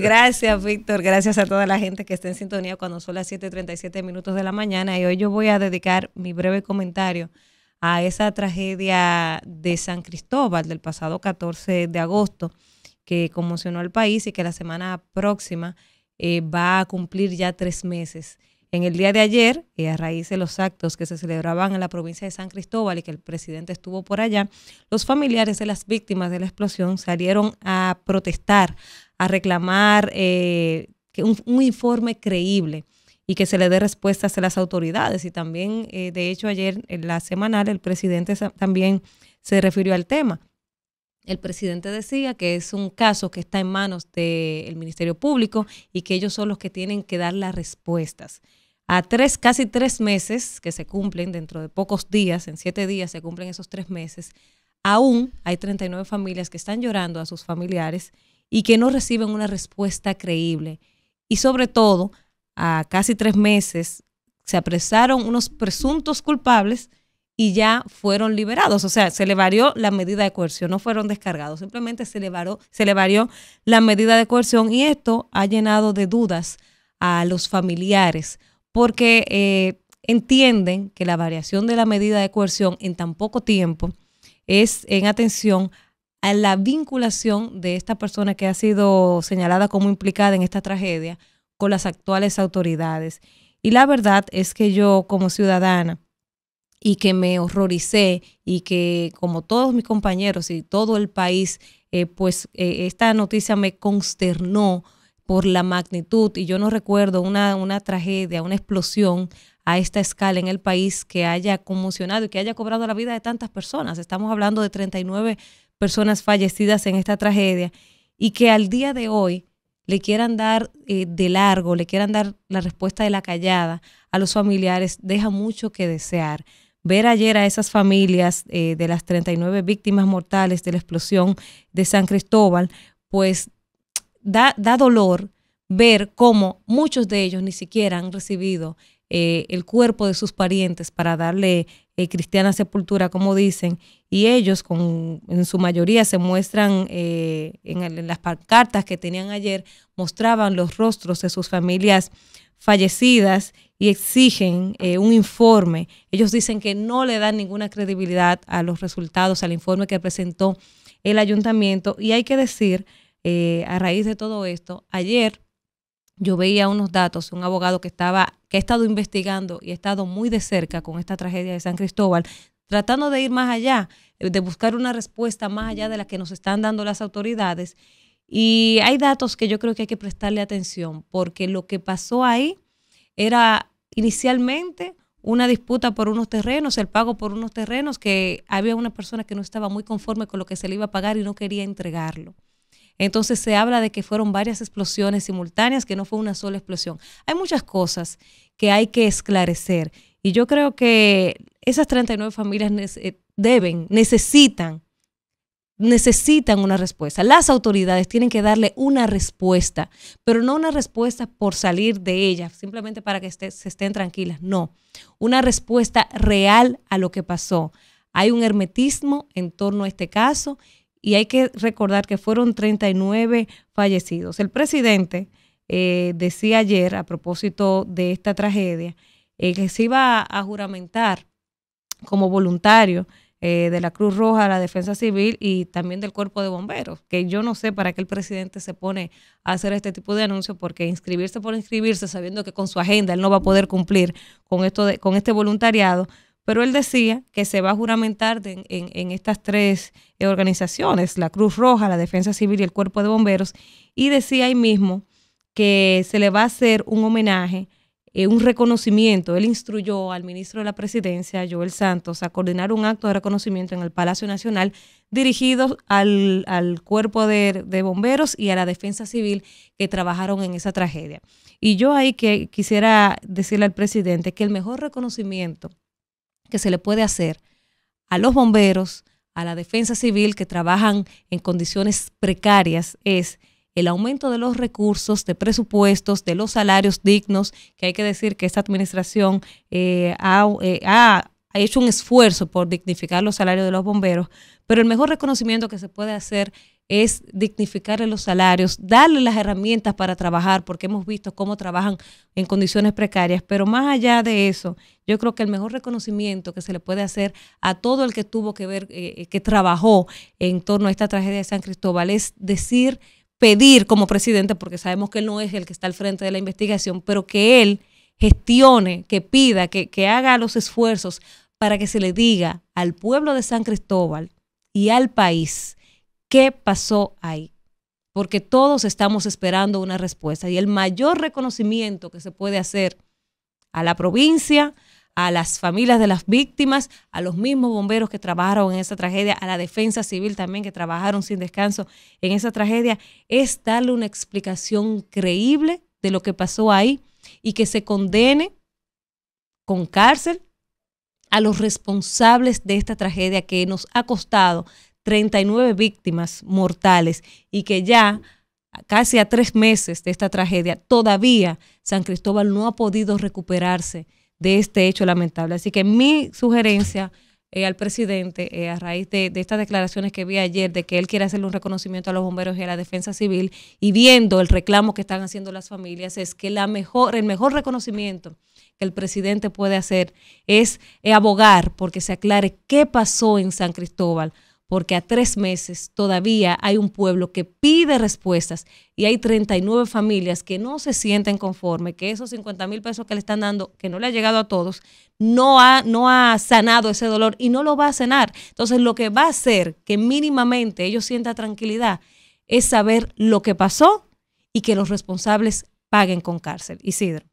Gracias, Víctor. Gracias a toda la gente que está en sintonía cuando son las 7:37 minutos de la mañana. Y hoy yo voy a dedicar mi breve comentario a esa tragedia de San Cristóbal del pasado 14 de agosto, que conmocionó al país y que la semana próxima eh, va a cumplir ya tres meses. En el día de ayer, y eh, a raíz de los actos que se celebraban en la provincia de San Cristóbal y que el presidente estuvo por allá, los familiares de las víctimas de la explosión salieron a protestar a reclamar eh, un, informe creíble y que se le dé respuestas a las autoridades. Y también, eh, de hecho, ayer en la semanal el presidente también se refirió al tema. El presidente decía que es un caso que está en manos del Ministerio Público y que ellos son los que tienen que dar las respuestas. A tres, casi tres meses que se cumplen, dentro de pocos días, en siete días se cumplen esos tres meses, aún hay 39 familias que están llorando a sus familiares y que no reciben una respuesta creíble. Y sobre todo, a casi tres meses se apresaron unos presuntos culpables y ya fueron liberados. O sea, se le varió la medida de coerción, no fueron descargados, simplemente se le, varió, se le varió la medida de coerción y esto ha llenado de dudas a los familiares porque eh, entienden que la variación de la medida de coerción en tan poco tiempo es en atención a a la vinculación de esta persona que ha sido señalada como implicada en esta tragedia con las actuales autoridades. Y la verdad es que yo como ciudadana y que me horroricé y que como todos mis compañeros y todo el país, eh, pues eh, esta noticia me consternó por la magnitud y yo no recuerdo una, una tragedia, una explosión a esta escala en el país que haya conmocionado y que haya cobrado la vida de tantas personas. Estamos hablando de 39 personas fallecidas en esta tragedia y que al día de hoy le quieran dar eh, de largo, le quieran dar la respuesta de la callada a los familiares, deja mucho que desear. Ver ayer a esas familias eh, de las 39 víctimas mortales de la explosión de San Cristóbal, pues da, da dolor ver cómo muchos de ellos ni siquiera han recibido eh, el cuerpo de sus parientes para darle eh, cristiana sepultura, como dicen, y ellos con, en su mayoría se muestran eh, en, en, las pancartas que tenían ayer, mostraban los rostros de sus familias fallecidas y exigen un informe. Ellos dicen que no le dan ninguna credibilidad a los resultados, al informe que presentó el ayuntamiento. Y hay que decir, a raíz de todo esto, ayer yo veía unos datos, un abogado que estaba, que ha estado investigando y ha estado muy de cerca con esta tragedia de San Cristóbal, tratando de ir más allá, eh, de buscar una respuesta más allá de la que nos están dando las autoridades. Y hay datos que yo creo que hay que prestarle atención, porque lo que pasó ahí era inicialmente una disputa por unos terrenos, el pago por unos terrenos, que había una persona que no estaba muy conforme con lo que se le iba a pagar y no quería entregarlo. Entonces se habla de que fueron varias explosiones simultáneas, que no fue una sola explosión. Hay muchas cosas que hay que esclarecer y yo creo que esas 39 familias eh, deben, necesitan necesitan una respuesta. Las autoridades tienen que darle una respuesta, pero no una respuesta por salir de ella, simplemente para que se estén tranquilas, no. Una respuesta real a lo que pasó. Hay un hermetismo en torno a este caso y hay que recordar que fueron 39 fallecidos. El presidente eh, decía ayer, a propósito de esta tragedia, eh, que se iba a, juramentar como voluntario eh, de la Cruz Roja, la Defensa Civil y también del Cuerpo de Bomberos, que yo no sé para qué el presidente se pone a hacer este tipo de anuncios, porque inscribirse por inscribirse, sabiendo que con su agenda él no va a poder cumplir con, esto con este voluntariado, pero él decía que se va a juramentar en, estas tres eh, organizaciones, la Cruz Roja, la Defensa Civil y el Cuerpo de Bomberos, y decía ahí mismo que se le va a hacer un homenaje, eh, un reconocimiento. Él instruyó al ministro de la Presidencia, Joel Santos, a coordinar un acto de reconocimiento en el Palacio Nacional dirigido al, Cuerpo de, de Bomberos y a la Defensa Civil que trabajaron en esa tragedia. Y yo ahí que quisiera decirle al presidente que el mejor reconocimiento que se le puede hacer a los bomberos, a la defensa civil que trabajan en condiciones precarias es el aumento de los recursos, de presupuestos, de los salarios dignos, que hay que decir que esta administración eh, ha eh, ha hecho un esfuerzo por dignificar los salarios de los bomberos, pero el mejor reconocimiento que se puede hacer es dignificarle los salarios, darle las herramientas para trabajar, porque hemos visto cómo trabajan en condiciones precarias. Pero más allá de eso, yo creo que el mejor reconocimiento que se le puede hacer a todo el que tuvo que ver, eh, eh, que trabajó en torno a esta tragedia de San Cristóbal, es decir, pedir como presidente, porque sabemos que él no es el que está al frente de la investigación, pero que él gestione, que pida, que, haga los esfuerzos para que se le diga al pueblo de San Cristóbal y al país qué pasó ahí. Porque todos estamos esperando una respuesta. Y el mayor reconocimiento que se puede hacer a la provincia, a las familias de las víctimas, a los mismos bomberos que trabajaron en esa tragedia, a la defensa civil también que trabajaron sin descanso en esa tragedia, es darle una explicación creíble de lo que pasó ahí y que se condene con cárcel a los responsables de esta tragedia que nos ha costado 39 víctimas mortales y que ya casi a tres meses de esta tragedia, todavía San Cristóbal no ha podido recuperarse de este hecho lamentable. Así que mi sugerencia eh, al presidente eh, a raíz de, estas declaraciones que vi ayer de que él quiere hacerle un reconocimiento a los bomberos y a la defensa civil y viendo el reclamo que están haciendo las familias es que la mejor, el mejor reconocimiento que el presidente puede hacer es eh, abogar porque se aclare qué pasó en San Cristóbal porque a tres meses todavía hay un pueblo que pide respuestas y hay 39 familias que no se sienten conforme, que esos 50 mil pesos que le están dando, que no le ha llegado a todos, no ha, no ha sanado ese dolor y no lo va a sanar. Entonces lo que va a hacer que mínimamente ellos sientan tranquilidad es saber lo que pasó y que los responsables paguen con cárcel. Isidro.